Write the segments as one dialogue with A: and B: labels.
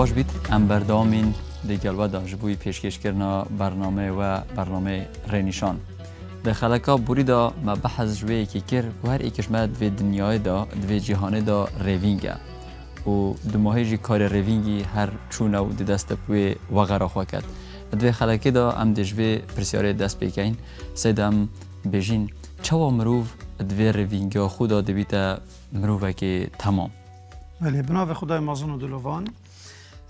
A: باش بردام این دیگل دا جبوی پیشکش کرنا برنامه و برنامه رنیشان در خلقه بوری دا ما بحث جوی که کر و هر ایکش ما دوی دنیای دا دوی جهانه دا روینگ و دو ماهی کار روینگی هر چون او دی دست پوی را خواه کرد دوی خلقه دا ام دجوی پرسیار دست بکن. سیدم هم بجین چوا مروف دوی روینگی خود دا دویتا مروفه که تمام
B: ولی بناو خدای مازون و دلوان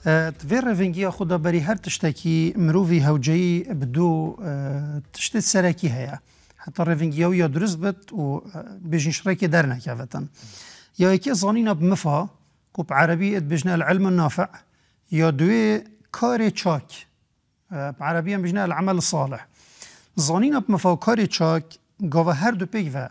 B: أه، تفير رفنجيا خدا بري هر تشتكي مروفي هوجي بدو أه، تشتت سراكي هيا حتى رفنجي ويا يدرس بت و أه، بيجن شراكي دارنا كافتا يا إكي زانينا بمفا كوب عربي بجنا العلم النافع يا دوي كاري تشاك بعربي بجنا العمل الصالح زانينا بمفا كاري تشاك غوا هر دو بيكفا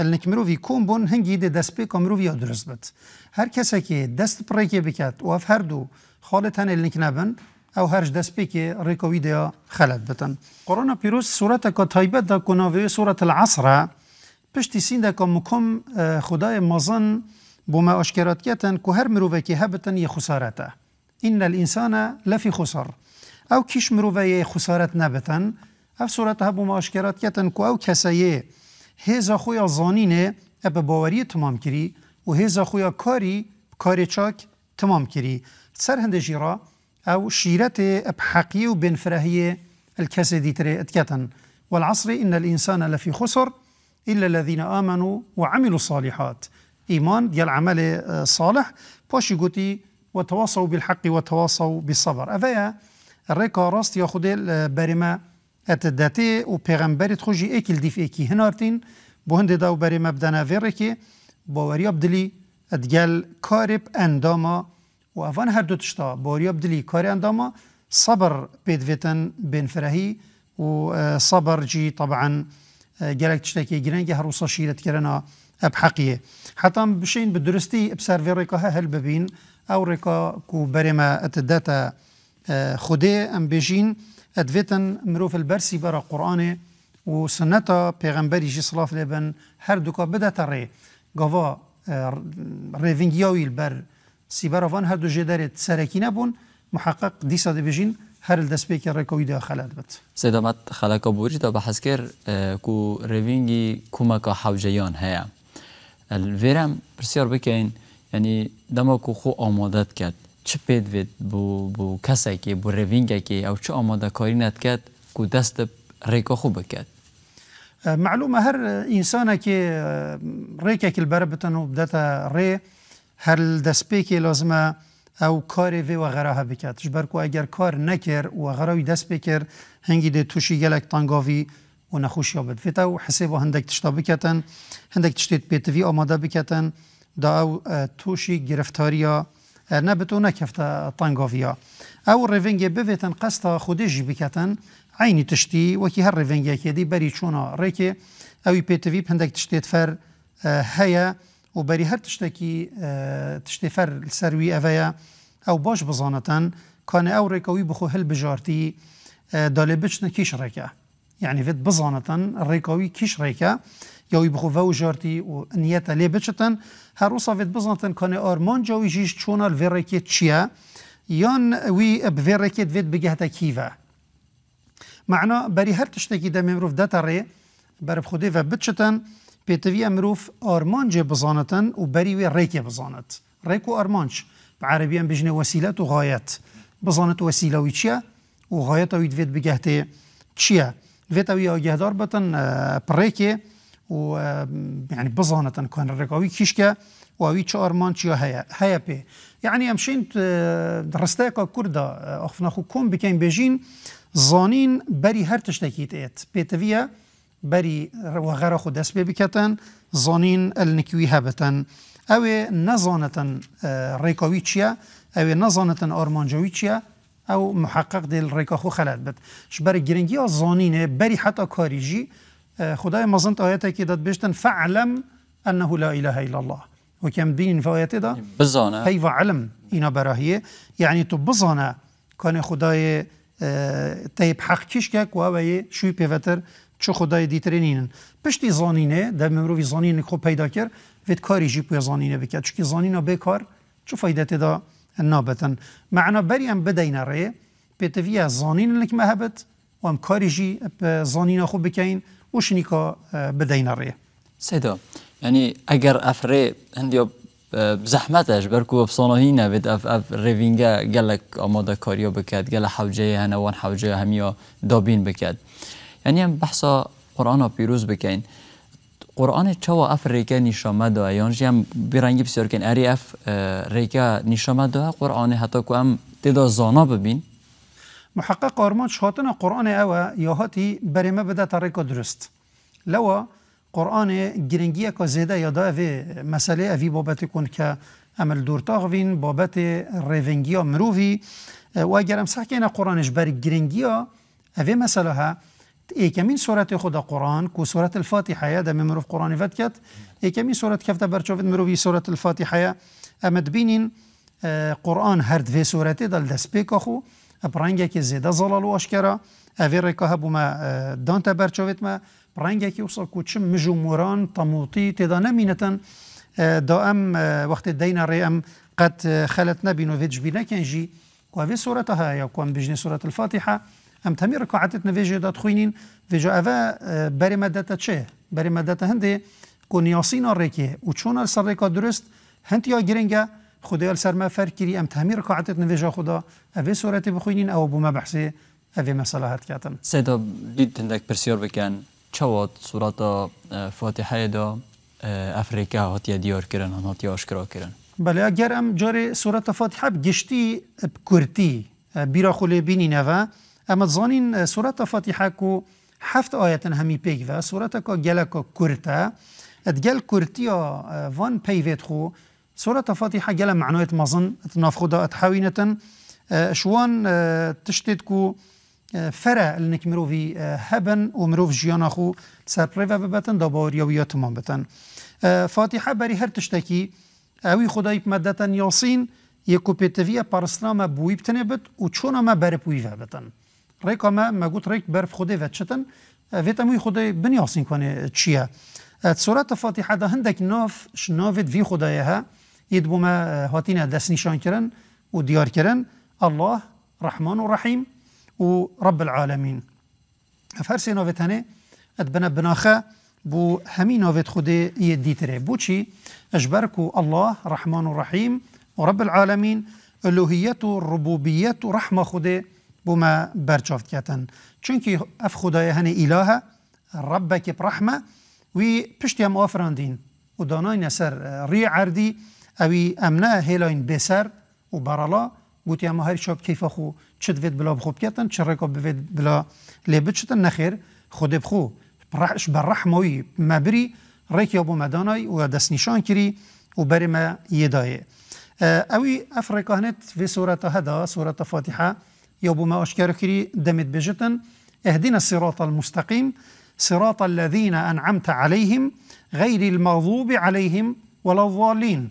B: النك مروفي كون بون هنجي دي دست بيكا مروفي يدرس بت هر كساكي دست بريكي بكات وف هر دو خالت هن لینک نبن او هرج دست پی که ریکا ویدیا خلط بتن قرآن پیروز صورت که تایبت دا کناوی صورت العصر پشتی سین دا که مکم اه، خدای مزن بما اشکرات کتن که هر مروفه که هبتن یه خسارته این الانسان لفی خسر او کش مروفه یه خسارت نبتن او صورت ها بما اشکرات کتن که او کسایه هزا خویا زانینه اب باوری تمام کری و هزا خویا کاری کاری چاک تمام کری سر هند جيرا او شيرت بحقي وبنفرهية الكاس دي تري اتكتن والعصر إن الإنسان لفي خسر إلا الذين آمنوا وعملوا الصالحات إيمان ديال عمل آه، صالح باش قوتي وتواصوا بالحق وتواصوا بالصبر أفايا الريكا راست ياخد آه، برما اتداتي و بيغمبري تخوجي اكل ديف اكي هنارتين بو هند داو برما بدنا فيركي باوريا بدلي اتجال كارب انداما و افان هر دو تشتا بوریا بدلی کاری انداما صبر بید ویتن بین فرهی و اه، صبر جی طبعا اه، تشتا که گرنگی جالك تشتكي جرانجي هروسا شيلت كرنا بحقيه حتى بشين ابسر وی ریکا هل ببین او ريكا كو برما الداتا اه، خوده ام بيجين ادفيتن مروف البرسی برا قرآن سنتا پیغمبری جی صلاف لبن هر دوکا بدا تره گوا ریوینگیاوی البر سیبەرەوان هەردوو ژێدارێت سەرەکی نەبوون محقق دیسا دەبێژین هەر دەستپێکی ڕێکەویدا خەلات بێت
A: سێدەمەت خەلەکە بوریدا بە حەزکر و ڕێوینگی کومەکە حوجەیان هەیە vêrem pirsiyar bikeyin yanî dema ku xu amade diket çi pê divêt bû kesekê bû revîngekê ew çi amadekarî nediket ku dest bi rêka xu biket.
B: Melume her însanekê rêkekil bere bitin û bidete rê, هر هل دەستپێکی لۆزمە ئەو کارێ وێ بکرد بکات بەرکو اگر کار نکر نەکرد وەغەراوی دست بکر هنگی ده توشی گلک تانگاوی و نخوش یابد فیتا و حسیب و هندک تشتا بکتن هندک تشتید پیتوی آماده بکتن دا او توشی ئەو تووشی گرفتاریە نەبتۆ نەکەفتە تانگۆویە ئەو ڕێڤنگێ ببێتن قەستە خودێژی بکتن عینی تشتی و که هر وەکی هەر ڕێڤنگێکێدی بەری چۆنا ڕێکێ اوی پیتوی پندک تشتید فر هیا و بەری هەر تشتێکی تشتێفەر سەروی ئەڤەیە ئەو باش بزانەتەن کانە ئەو ڕێکەوەی بخۆ هەل بژارتی دالێ بچنە کیش ڕێکە یعنی بێت بزانەتەن ڕێکاوی کیش ڕێکە یاوی بخۆ بە و ژارتی و نیەتە لێ بچتن هەروساێت بزانەتەن کانێ ئارمانجاوی ژیش چۆنال ێڕێکێت چییە؟ یان وی بێڕێکێت بێت بگەهتە کیڤە. معنا بەری هەر تشتێکی دەمێ مرۆڤ دەتەڕێ بەرە خودێ بە بچتن، پێتەویە مرۆڤ ارمانج بزانتن و بەریوێ ڕێکێ بزانت ڕێک و ئارمانج عربیان بژنێ وەسیلەت و غایەت بزانێت وەسیلەوی چییە و غایەتەوەی دوێت بگەهتێ چییە دوێتەوی ئاگەهدار بەتەن اه، پڕێکێ و اه، ینی بزانەتەن کوێن ڕێکاوی کیشکە و چ ئارمان چیا هەیە هيا هيا بي يعني امشين اه، کووردا كردا اخفناخو كوم بكين بجين زانين بەری هەر تشتێکی دێت پێتەویە و وەغەرە خود دست به بکتن زانین ئەلنکوی هەبەتەن او نزانتن ریکاوی چیا او نزانتن آرمانجاوی چیا او محقق دێل ڕێکاخۆ بد بێت شبەری گرنگی یا زانینێ بەری حتا کاریژی خدای که داد بشتن فعلم أنه لا إله إلا الله فایت دا بزانه بزانا و علم اینا براهية يعني تو بزانه كان خداي تيب حق و وهو شوی پیوتر چه خدای دیترین پشتی زانینه در مروی زانین خوب پیدا کرد وید کاری جی پوی زانینه بکرد چونکه زانینا بکار چه فایده دا نابتن معنا بریم هم بدین ره پیتوی زانین لک مهبت و هم کاری جی خوب بکین و شنیکا بدین ره
A: سیدا یعنی اگر افره هندیا زحمتش برکو بصانهی نبید اف اف روینگه گلک آماده کاریو بکد گل حوجه هنوان حوجه همیا دابین بکد يعني هم بحثا قرآن پیروز بکن قرآن چوا اف ریکه نشامه دا یعنی هم برنگی بسیار کن اری اف اه، ریکه نشامه دا قرآن حتی که هم تدا زانا ببین
B: محقق آرمان شاتن قرآن اوه یا هاتی برمه بده طریقه درست لوا قرآن گرنگی که زیده یا دا اوه مسئله اوی بابتی کن که امل دورتاغوین بابت ریونگیا مرووی اه، و اگر امسح که قرآنش بر ها اوه مسئله ها یەکەمین سۆەتی خدا سورت الفاتحه یا دمی مروف قرآنی فت کت ای إيه، کمین سورت کفته بەرچۆێت مروفی سورت الفاتحه یا ئەمە بینین آه، قورآان هەردێ سۆەتی دەل دەستپێکەخ و ڕەنگێکی زێدە زەڵال و ئەشکێرە ئەێ ڕێکە هەبوومە آه، دانتە بەرچۆێتمە ڕەنگێکی وسە کوچم مژ مجو موران تەموتی تیدا نمینتن آه، دا ئەم وەختێ دەینە قد خلت نبینو خەلت بینکنجی و اوی سورت ها یا هەیە کوم بژنی سورەت ام ئەم تەمی ڕکعاتت نەێژێ دەتخوینین وێژە ئەە بەرێمەدەتە چێ بەرێمەدەتە هەندێ کۆنیاسینا ڕێکێ و چۆنە سەرڕێکا درست هەندیا گرنگە خدای سەرمە ام ئەم تامی ڕکعاتت نەێژە خدا ئەێ سۆرەتی بخوینین ئەوە بوومە بەحسێ ئەێ مەسەلا هەرکاتن
A: سێدا دیت هەندێک پرسیۆر بکەن چاوات سووراتە آه، فاتحەیەدا ئەفریقا آه، هاتیە دیارکردن هەڵاتی ئاشکراکردن
B: بله اگر ام جارێ صورت فاتحه بگشتی کوردی آه، بیرا خوله بینی نوه اما زانین آه، سورت فاتحه کو هفت آیتن همی پیوه سورت کا گلکا کرتا ادگل كرتيا وان بيفيت خو سورت فاتحة جلا معنوية مظن تنافخدا اتحاوينة شوان تشتتكو فره لنك مروفي هبن ومروف جيانا خو تسابريفا ببتن دابور يويا تمام بتن آه، فاتحة باري هر تشتكي اوي خداي بمدتن ياسين يكو بيتفيا بارسنا ما بويبتن بت وچونا ما بربويفا بتن ريكا ما ما قلت ريك برف خودي فاتشتن فيتامو خدي بني اوسين كوني تشيا سورة الفاتحة ده هندك نوف شنوفيد في خدايها يدبو ما هاتينا داس نشان كرن وديار كرن الله رحمن ورحيم ورب العالمين فهرسي نوفيت هني اتبنى بناخا بو همي نوفيت خودي يدي تري بوشي اجبركو الله رحمن ورحيم ورب العالمين الوهيات الربوبية رحمة خودي ما برچافت کتن چونکی اف خدای هن رب ربک برحمه وی پشتی هم آفراندین و دانای نسر ری عردی اوی امنه هیلاین بسر و برالا گوتی اما هر شاب کیف خو چد وید بلا بخوب کتن چه رکا بوید بلا لیبت چتن نخیر خود بخو برحش وی مبری ریکی ابو مدانای و دست نشان کری و بری ما یدایه اوی افریقا هنت فی صورت هدا صورت فاتحه يا بما أشكر كري دمت بجتن اهدنا الصراط المستقيم صراط الذين أنعمت عليهم غير المغضوب عليهم ولا الضالين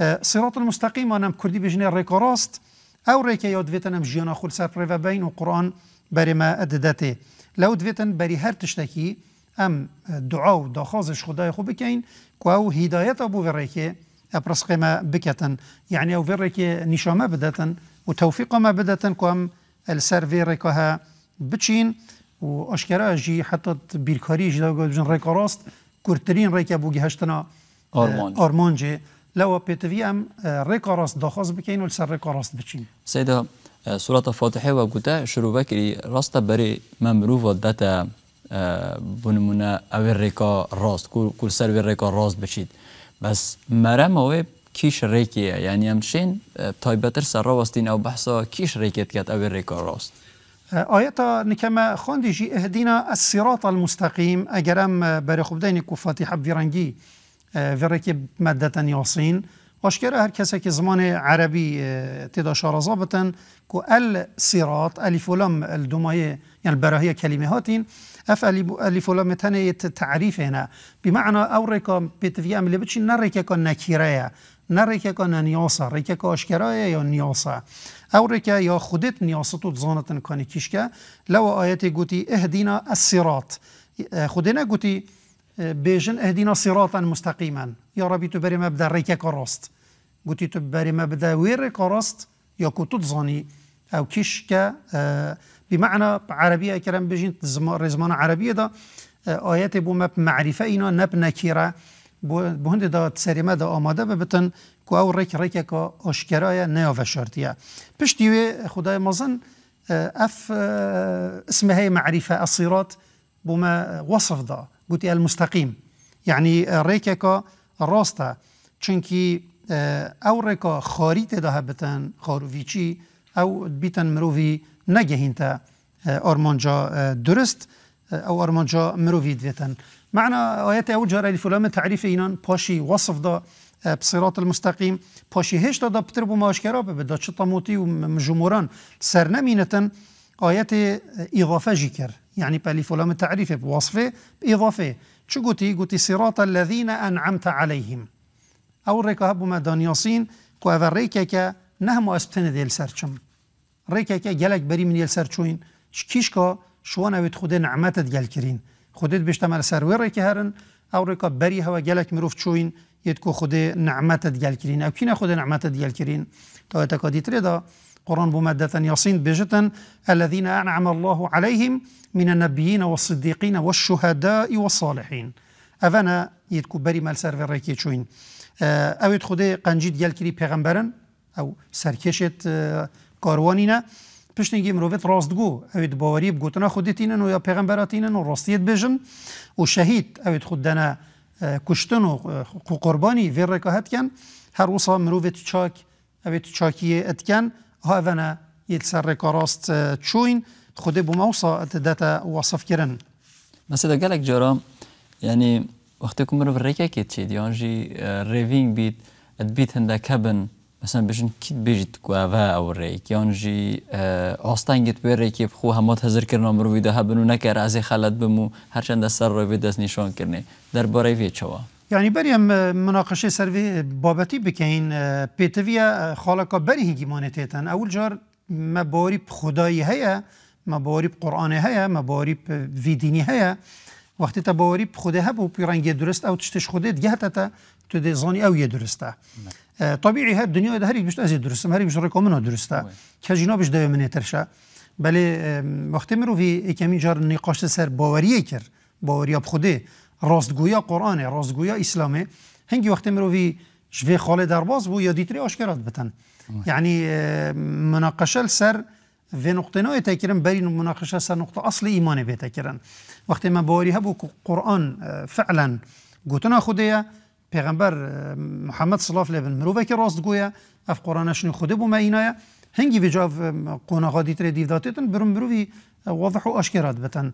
B: آه، صراط المستقيم أنا كردي بجنة ريكوراست أو ريكا يود أم جيونا خل سر بين وقرآن ما أدداتي لو دفتن بري هر تشتكي أم دعاو دخازش خداي خو بكين كو هداية أبو فريكي أبرسقما بكتن يعني أو فريكي نشامة بدتن وتوفيق بدتن كم السيرفي ريكها بچين و اشكرا جي حتى بيركاري جدا جن ريكا راست كورترين ريكا بوغي هشتنا آرمان آه، آرمان جي لو بيتفي ام آه، ريكا راست داخص بكين والسر ريكا راست بچين
A: سيدا آه، سورة فاتحة شروع بكري راست بري ممروف داتا بنمونا او ريكا راست كل سر ريكا راست بچيد بس اوه کیش ريكي یعنی ئەم شێن اه، سر سەرڕاوەستین أو بحثا کیش ڕێکێت کات ئەوێ ڕێکۆ ڕاست.
B: آية نكما خوندجي اهدينا الصراط المستقيم أجرام اه، برخبدين كفاتي حب فيرانجي اه، فيركب مادة ياسين واشكرا هركسك زمان عربي تدا شارزابة كو الصراط ألف ولام الدماية يعني البراهية كلمة هاتين اف ألف ولام تاني تعريف هنا بمعنى أوريكا بتفيام اللي بتشي نريكا نکیره نه نیاسه نەنیاسە که آشکرایه یا نیاسه او ڕێکە یا خودت نیاسه تو دزانەتن کنی کشکه لو ئاەتی گوتی اهدینا السیرات خودێنە گوتی بێژن اهدینا سیراتا مستقیما یا ربی تو مبدا بدە که راست گوتی تو بری مبدا وێ ڕێکە راست یا که تو دزانی او کشکه بمعنى عربية كلام بجين زمان عربية دا آيات بو مب معرفة إنا نب نكيرة بهندی دا تسریم دا آماده ببتن که او رک رک که آشکرای نیا وشارتیه پشتی وی خدای مازن اه، اف اه، اسمها معرفة الصراط بما وصف دا المستقیم المستقيم يعني که راسته چونکی اه، او ريكا خاریت دا هبتن خاروفيچي او بيتن مروفي نجهين تا ارمانجا درست او ارمانجا مرووی دویتن معنا آيات او جاره الفلام تعريف إنان باشي وصف دا آه، بصراط المستقيم باشي هش دا بتربو ما أشكرا ببدا چه موتي ومجموران مجموران سر نمینتن آه، اضافه جيكر يعني بالي بالفلام تعريف بوصفه بإضافه شو قوتي قوتي صراط الذين أنعمت عليهم أو ريكا هبو ما دانياسين كو أفر ريكا كا نهما أسبتن دي السرچم ريكا كا جلك بري من يل شكيشكا شوانا ويت خود نعمتت جل خودت بشتمر سرورێکی هەرن ئەو ڕێکە بری هوا گلک مروف چوین یتکو خودێ او دیالکردین ئەو کینە خودێ نعممەتە دیالکردین تاەتەکە دیترێدا قرآن بو مادەتەن یاسین بجتن الذين أنعم الله عليهم من النبيين والصديقين والشهداء والصالحين ئەڤەنە یتکو بەری مەلسەر ڕێکی چوین ئەوێت اه، خودێ قەنجی دیالکری او ئەو سەرکێشێت اه، کاروانینە پشتی گیم رو وید راست گو اوید باوری بگوتنا خودی تینن و یا پیغمبراتینن و راستیت بجن و شهید اوید خود دنه اه، کشتن و اه، قربانی ویر رکاهت کن هر وصا مروفت چاک اوید چاکیه کن ها اونا یل سر رکا راست اه، چوین خود بموصا داتا وصف کرن مثلا یعنی وقتی
A: يعني وقتكم مروف ريكا كيتشيد يعني جي بید ات بيت هنده کبن مثلا بشن کیت بیجیت گوه او که یان جی آستنگیت به کی خو همات حاضر نام رو ویده بنو نکر از خلط بمو هرچند سر رو دست نشان کرنه در باره وی چوا
B: یعنی بریم مناقشه سر بابتی بکین پیتوی خالقا بری هنگی مانتیتن اول جار مباری خدایی هیا مباری قرآن هیا مباری ویدینی هیا وقتی تباری خدا هب و پیرنگی درست او تشتش خودت تا تو زانی او یه درسته طبيعي هر الدنيا ده هریک بیشتر ازید درستم هریک بیشتر کامنا درسته که جینا بیش دوی منه ترشه بله وقتی مرو في یکمی جار نقاش سر باوریه کر باوری اب خوده راستگویا قرآنه راستگویا اسلامي هنگی وقتی مرو وی شوی خاله درباز بو یا دیتری آشکارات بتن يعني مناقشه سر في نقطة نوع تكرن برين مناقشة سر نقطة أصل إيماني بتكرن وقت ما بوري هبو قرآن آه، فعلا قوتنا خوديا آله محەممەد سلااف راست گویا اف قران گویە خود بو خودی هنگی وجا اه، قونا غادی تر دیو دیداتێتن برم مرۆوی اه، واضح و اه، مروی بتەن.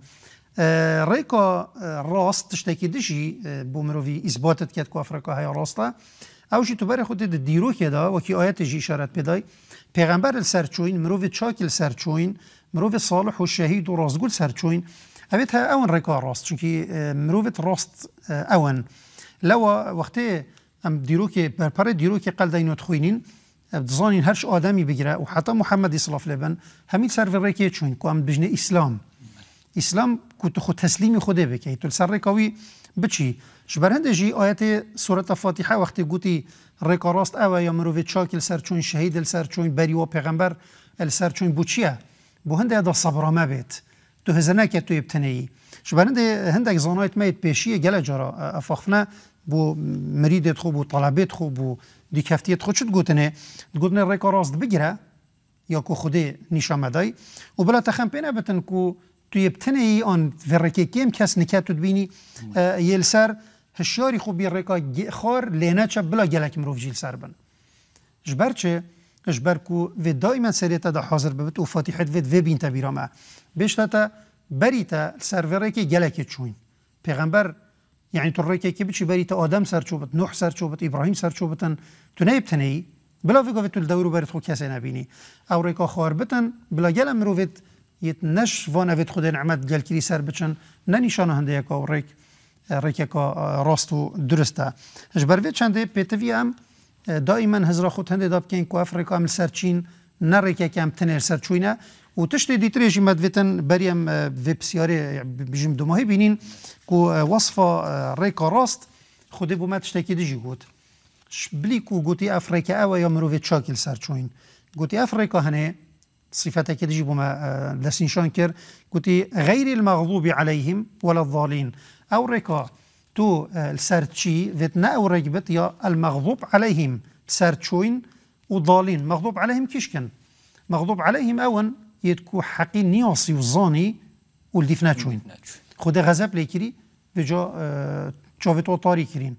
B: کت کو افریقا های راستا او شی تو بر خود د دیرو کدا و کی آیت جی شارەت پێدای پیغمبر سرچوین مرۆڤ چاکل سرچوین مرۆڤ صالح و شهید و ڕاستگول سرچوین ئەوێت هە اون ریکا راست چونکی مرۆڤێت ڕاست اون وقتی که برپره پر که که قل دینو خوینین دزانین هرش آدمی بگیره و حتی محمد سلاف لبن همین سر چوون که چون که ام خود اسلام اسلام که تو سر رکاوی بچی شبرهنده جی آیت سورت فاتحه وقتی گوتی رکا راست او یا چون شهید سرچون چون بری و پیغمبر بەریوە چون سەر چوون بو هنده هەندێکدا صبرامه بیت تو که تو ابتنهی شبرهنده هنده زانایت مەیت پیشیه گل جارا نه و خوب، خوب و خوب، خوب خۆ گوتنه گوتنه گوتنه گوتنه؟ گوتنێ راست یا یا کو یاکو خودێ نیشامەدای و بلا بتن کو تو و توی آن ورکه کم کس نکات تو بینی سر هشاری خوبی خار لینه چه بلا گلک مروف جیل سر بن ژبەر چه؟ کو و وی دایمە سریت دا حاضر ببت و فاتیحت بیرامه بشتا تا بری تا سر سەرڤێڕێکی گەلکی چوین پیغمبر یعنی تو ڕێکێکی بچی بەریتە ئادەم سەرچوبت نوح سەرچوبت ئیبراهیم سەرچوبتن تو نەیبتنەی بلا گوێت تو دەور بەرت خۆ کەسێ نبینی ئەو ڕێکا خوار بتن بلا گەلە مرۆڤێت یت نەش وانەوێت خودێن ئەمەد گەلگیری سەر بچن نەنیشانە هەندەیەکە و ڕێک ڕێکێکە ڕاست و درستە هەش بەرێت چندێ پێتەوی ئەم دائیمەن هزرا خۆت هەندێک دا بکەین کوافڕێکام سەرچین نەڕێکێکم تنێر سەرچوینە و تشتی دیتری جی مدویتن بریم وی بسیاری دو ماهي بينين كو آه، وصفة آه، ريكا راست بو بومد تشتکی دیجی گوت شبلی کو گوتی افریقا او یا مروی چاکل سر چوین گوتی افریقا هنه صفته که دیجی بوما آه، لسینشان کر گوتی غير المغضوب عليهم ولا الضالين او ريكا تو السرتشي فيتنا او رجبت يا المغضوب عليهم سرتشوين وضالين مغضوب عليهم كيشكن مغضوب عليهم اون یتکو حقی نیاسی وزانی ولدیف ناچوین خود غزب لیکری بجا چاوتو طاري كرين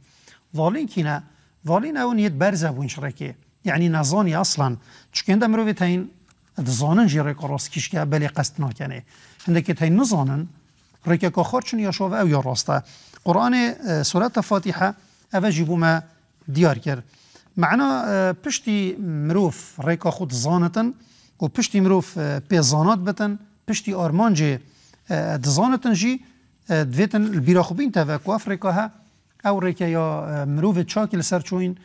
B: ظالين كينا ظالين اون يت برزه بون شركه يعني یعنی نزانی اصلا چکند مروی تاین دزانن جیره راست کیش که بلی قصد ناکنه هندک تاین نزانن رکه کخور چون او یا راسته قرآن سوره فاتحه او جيبو ما ديار معنا پشتی مروف ریکا خود زانتن و پشتی مروف اه، پیزانات بتن پشتی آرمان جه اه، دزانت جی دویتن البیرا خوبین تاوک و افریکا ها او ریکه یا مروف چاکل لسر چوین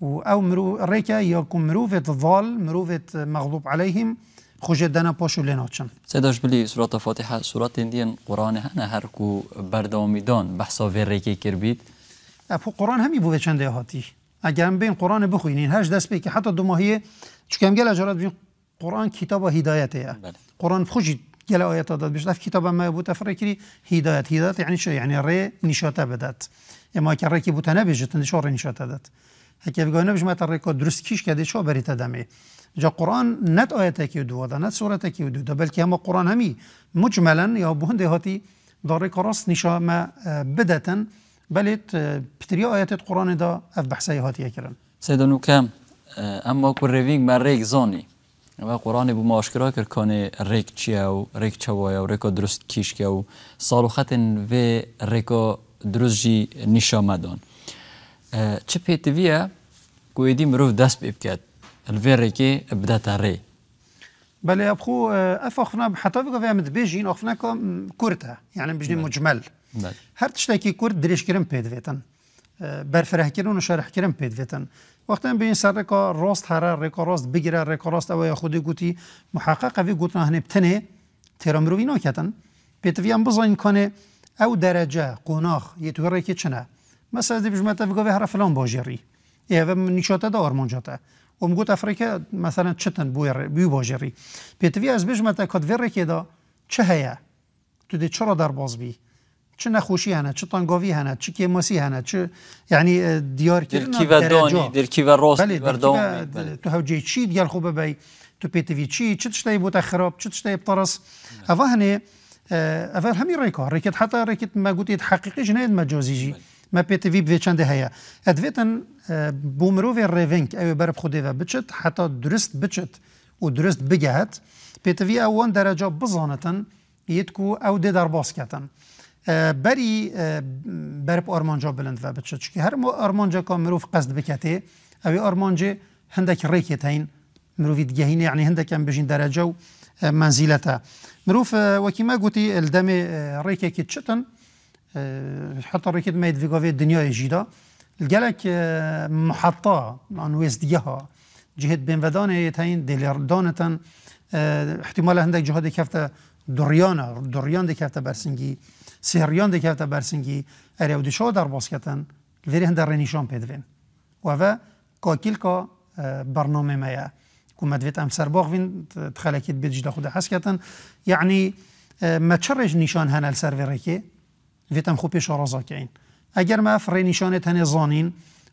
B: و او مرو ريكا يكون مروفة ضال مروفة مغضوب عليهم خوجدنا باشو لناتشن
A: سيداش بلی سورة فاتحة سورة اندین قرآن هنا هركو برداميدان بحثا في کر بید
B: اپو قرآن همی بوده چنده هاتی اگر هم بین قرآن بخوینین هش دست بی که حتی دو ماهیه چکم گل اجارات بین قرآن کتاب هدایت یا قرآن خوشی گل آیت داد بشه کتاب ما بود تفره کری هدایت هدایت یعنی شو یعنی ره نشاته بدد اما که ره که بوده شو ره نشاته داد هکی بگوینه بشه ما تره که درست کیش کده شو بری تدمه جا قرآن نت آیت که دو داد نت سورت کی دو داد بلکه هم قرآن همی مجملا یا بونده هاتی داره راست نشا ما بدتن بلیت پتری آیت قرآن دا اف بحثه هاتی اکرن
A: سیدانو کم اما کل ریفینج مع و قرآن بو ما آشکرا کرد کانه ریک چیه و ریک چوایه و ریکا درست کیش که و سالو خطن و ریکا درست جی نشامدان چه پیتویه کویدی مروف دست بیب کد الوی ریکی بدتا ری
B: بله اب خو اف اخفنا حتى بقى فيها متبيجين اخفنا كورتا يعني بجني مجمل هر تشتكي كورت دريش كرم بيد فيتن برفره كرم وشرح كرم بيد فيتن وقتی به این سر رکا راست هر رکا راست بگیره رکا راست او خودی گوتی محقق اوی گوتنا نه نبتنه، تیرام روی ناکتن پیتوی هم بزاین کنه او درجه قناخ یه تو که چنه مثلا دی بجمعه تفگاوی هر فلان باجری یه و نیشاته دار آرمانجاته و مگوت مثلا چتن بی باجری پیتوی از بجمعه کد ورکه دا چه هیه تو چرا در باز بی چه نخوشی هنه چه تانگاوی هنه چه کیماسی هنه چه یعنی اه، دیار کردن درکی و دانی درکی و راست بله بردام اه، بله. تو هاو جی چی دیال خوبه بای تو پیتوی چی چه تشتای بوتا خراب چه تشتای بطرس اوه هنه اه، اوه همی ریکا ریکت حتی ریکت ما گوتید حقیقی جناید مجازی جی ما پیتوی به چند هیا ادویتن بومروی ریوینک ایو برب خوده و بچت حتی درست بچت و درست بگهت پیتوی اوان درجه بزانتن یتکو او ده در باز کتن بری بر آرمانجا بلند و بچه چکی هر آرمانجا که مروف قصد بکته اوی آرمانجا هندک ریکت تاین مروف دگهینه یعنی هندک هم بجین درجه و منزلته مروف وکی ما گوتی الدم ریکه که چتن حتی ریکه ما ویگاوی الدنيا يجيدا محطه آن عن ها جهد بين ودانة يتين ديلر دانة احتمال هندک جهاد کفته دوریانه دوریان دی برسنگی. در سێڕیان دەکاتە بەرسنگی ئەرێودیشەوە دەڕبۆسکەتەن لێری هەندە ڕێنیشۆن پێدوێن وەە کۆکیلکۆ بەرنۆمێمەیە کومەدوێت ئەم سەر بۆغین خەلەکیت بێجدە حس حەسکەتن یعنی مەچڕێژ نیشان هەنە سەرێڕێکی وێتم خۆ پێشە اگر ما ماف ڕێنیشانێت هەنێ زانین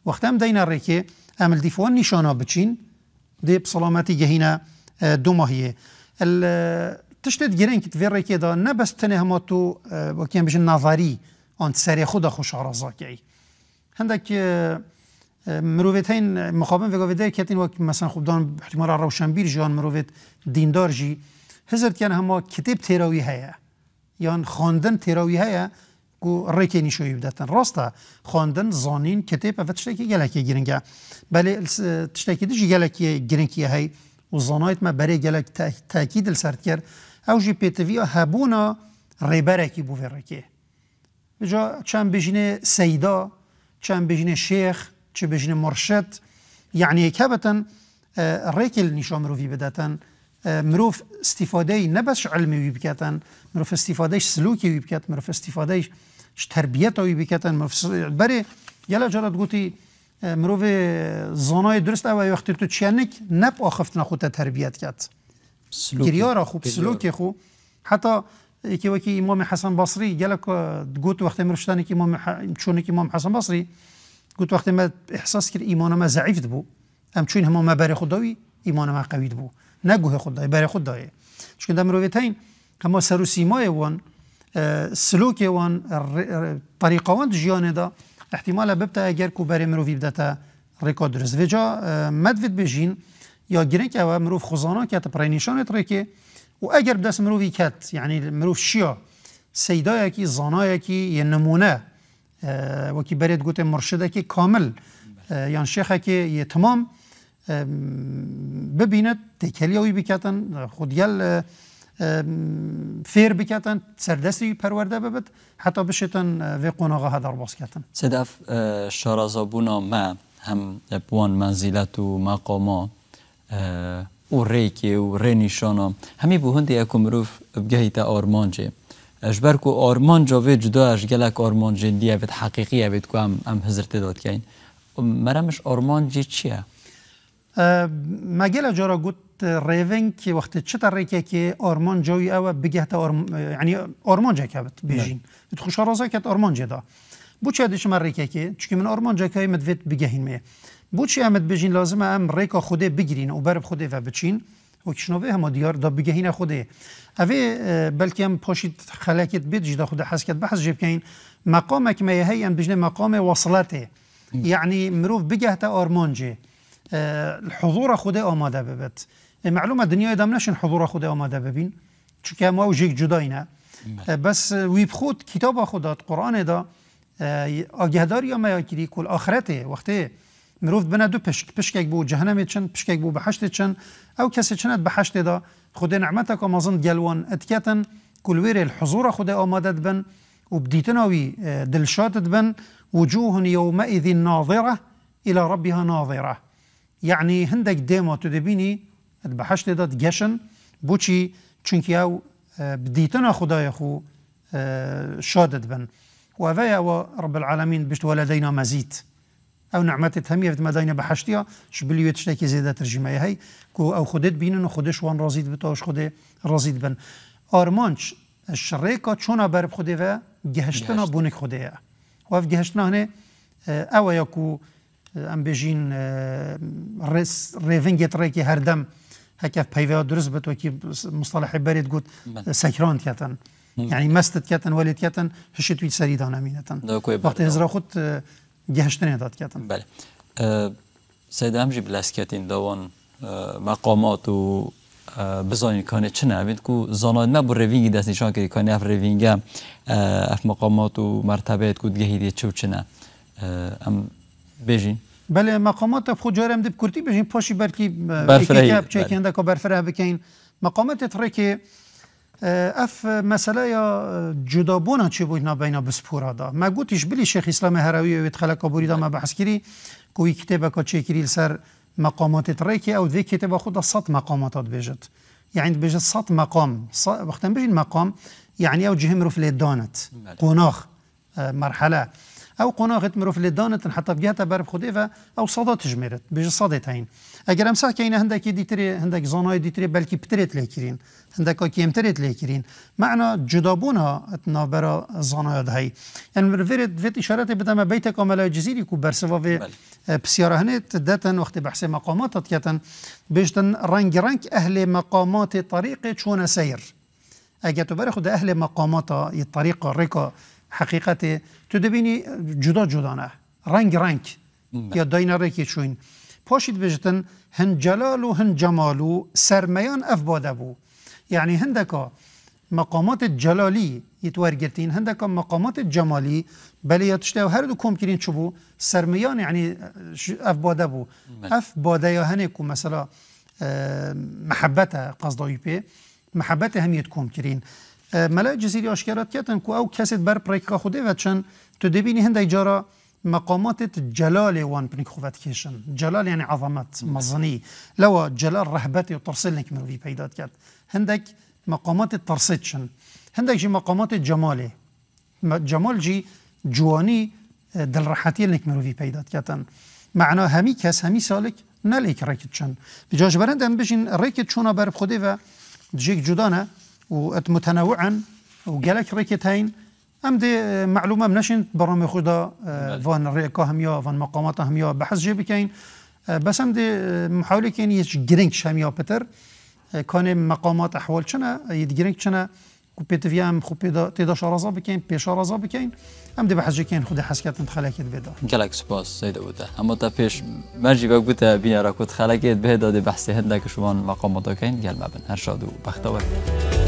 B: وەختم دەینە ڕێکێ ئەمل دیفۆن نیشانە بچین دێ سەڵامەتی گەهینە دو ماهیه تشتێت گرنگیت وێڕێکێدا نەبەستنێ همه تو هم بژن ناواری آن که ای هنده که مرویت هین مخابن مثلا خوب دان حتیمار روشن بیر جان مرویت دیندار جی هزرت هزارکیان همه کتب تیراوی هیا یان خواندن تیراوی هیا گو رکی نیشوی بدتن راستا خواندن زانین کتێب ئەە شتێکی گەلکی گرنگە بەێ تشتێکی دژی گلکی گرنگی هی و زنایت ما برای گەلک تاکید لسرت کرد ئەو ژی پێتەوی بجینه سیدا، چه ێڕێکێ جا چەند بژینێ سەیدا چەند بژینێ شێخ چ بژینە مڕشت یعنیەکەبەتەن ڕێکی علمی وی بکتن مروف استفاده ایش سلوکی وی مرۆڤ مروف استفاده بکات تربیت وی بکتن مروف بەرێ یلا جرات گوتی مروف زانای درست و وقتی تو چینک نب آخفت خوتە تربیت کات. گریارا خوب سلوک خوب حتی یکی وکی امام حسن بصری گلک گوت وقتی مرشتنی که امام ح... چونه که امام حسن بصری گوت وقتی ما احساس کرد ایمان ما ضعیف بو ام چون هم ما بر خدایی ایمان ما قوی بو نگوه خدای بر خدای چون دم رویتین اما سر و سیمای وان سلوک وان طریقه وان جیانه دا احتمال ببتا اگر کو بر مروی بدتا ریکا درست وجا مدوید بجین یادگیرن که و مروف خزانه کت پرای نشانه تره که و اگر دست مروفی کت یعنی مروف شیا سیدایی کی زانا کی یه نمونه و که برید گوت مرشده که کامل یان شیخه که یه تمام ببیند تکلی اوی بکتن خودیل فیر بکتن سردستی پرورده ببت حتی بشتن وی قناغه باس باز کتن
A: صدف شارازابونا ما هم بوان منزلت و مقامات. او ریکی و رینیشانا همی بو هندی بگهی تا آرمان آرمانجه اش کو آرمان جاوه جدا اش گلک آرمان دیه وید حقیقی وید که هم, هم داد داد این. مرمش آرمان جی چیه؟
B: مگل جارا گوت ریوین که وقتی چه تر ریکه که آرمان جاوی او بگه تا آرمان یعنی آرمان جه که بیجین بله. خوش آرازا که آرمان دا. بو چه دیش من ریکه که چون من آرمان که که مدوید بگهین میه بوچی ئەمت لازم هم ام ریکا خوده بگیرین و بر خوده و بچین و دیار دا بگهین خوده اوه بلکه هم پاشید خلاکت بێت جدا خوده حسکت جیب ژێ بکەین مەقامێکمە هەیە هم بجنه مقام وصلاته، یعنی بگه تا آرمانج حضور خوده آماده ببت معلومه دنیای دام نشین حضور خوده آماده ببین چون ما و ژێک نه، بله. بس وی بخود کتاب خودات دا آگهداری ئەمەیاکیری کل آخرەتێ وقتی مروف بنا دو پشک یک بو جهنم چن یک بو بەحشتی چن ئەو کەسی دا خود نعمت خودێ مزن گلوان اتکتن کل ویر الحضور خود ئامادەت بن و دل اه، دلشاتت بن وجوه يومئذ ناظرة إلى ربها ناظرة يعني هندك ديما تدبيني بحشت دات جشن بوشي چونك او اه، بديتنا خدايا خو اه، شادت بن وهذا رب العالمين بشت ولدينا مزيد او نعمتت هم یفت مداینه به حشتیا ش بلیو تشتکی زیده ترجمه هی کو او خودت بینن و خودش وان رازید بتاش خود رازید بن آرمانچ شریکا چونا بر خوده و گهشتنا بونک خوده و اف گهشتنا هنه او یا کو ام بجین رس ریونگت که هر دم هکف پیوه درست بتو که مصطلح برید گوت بله. سکران کتن یعنی مستت کتن ولید کتن هشتوی سری دانه مینتن وقتی بله. هزرا خود گشتن داد کردن بله
A: سید همجی بلسکتین دوان مقامات و بزانین کانه چه نوید کو زاناد نبو روینگی دست نشان کردی کانه اف روینگا اف مقامات و مرتبه کو گهیدی چه و چه نه ام بجین
B: بله مقامات اف خود جارم دب کردی بجین پاشی برکی برفره که کنده بکن مقامات که اف مسئله یا جدابونا چی بود اینا بینا بسپورا دا ما گوتیش بلی شیخ اسلام هروی ویت خلقا بوریدا ما بحث کری کوی کتابه که چی کری سر مقامات تره که او ذی کتابه خود صد مقاماتات بجد يعني بجد صد مقام وقتا بجي المقام يعني او جهم رفلي دانت قناخ مرحله او قناه غتمرو في دانت حتى بجاتا برب خديفة او صادات تجمرت بيج صادت هين اگر امسح كاين هندك ديتري هندك دي ديتري بلكي بتريت ليكرين هندك كيم امتريت ليكرين معنى جدابونها اتنا برا زاناي هاي يعني مرفيرت فيت اشارات بدما بيتك عملاء جزيري كو برسوا في آه، بسيارة هنت داتن وقت بحث مقامات تكتن تن رنج رنج اهل مقامات طريقة شون سير اجا تبارك ده اهل مقامات الطريقة الرقه حقیقت تو دبینی جدا جدا نه رنگ رنگ یا دایناره که چوین پاشید بجتن هن جلال و هن جمال و سرمیان اف باده بو یعنی هندکا مقامات جلالی گرتین هندکا مقامات جمالی بله یتشته و هر دو کم کرین چو سرمیان یعنی اف باده بو اف باده یا هنه کو مثلا محبت قصد پی محبت همیت کم کرین ملای جزیری آشکارات کردن که او کسی بر پریکا خوده و چن تو دبینی هنده ایجارا مقامات جلال وان بنك خوفات كيشن جلال يعني عظمات مظني لو جلال رهبتي وترسل لك من في بيدات كات هندك مقامات الترسيتشن هندك جي مقامات الجمالي جمال جي جواني دل راحتي لك من في بيدات كاتن معنا همي كاس همي سالك نلك ريكتشن بجاج برند هم بجين ريكت شونا بر خوده و جيك جدانه ومتنوعا وقالك ريكتين ام دي معلومه منشن برنامج خدا آه، فان ريكا هميا فان مقامات هميا بحث جيب كاين آه، بس ام دي آه، محاوله كاين يجرينك شاميا بتر كان مقامات احوال شنا يدجرينك شنا كوبيت فيام خوبي دا تيدا شرزا بكين بي شرزا بكين ام دي بحجي كين خدي حسكات خلاكيت بيدا
A: قالك سباس سيد اوتا اما تا بيش ماجي بقوتا بينا راكوت خلاكيت بيدا دي بحثي هندك شوان مقامات كين قال ما بن هرشادو بختور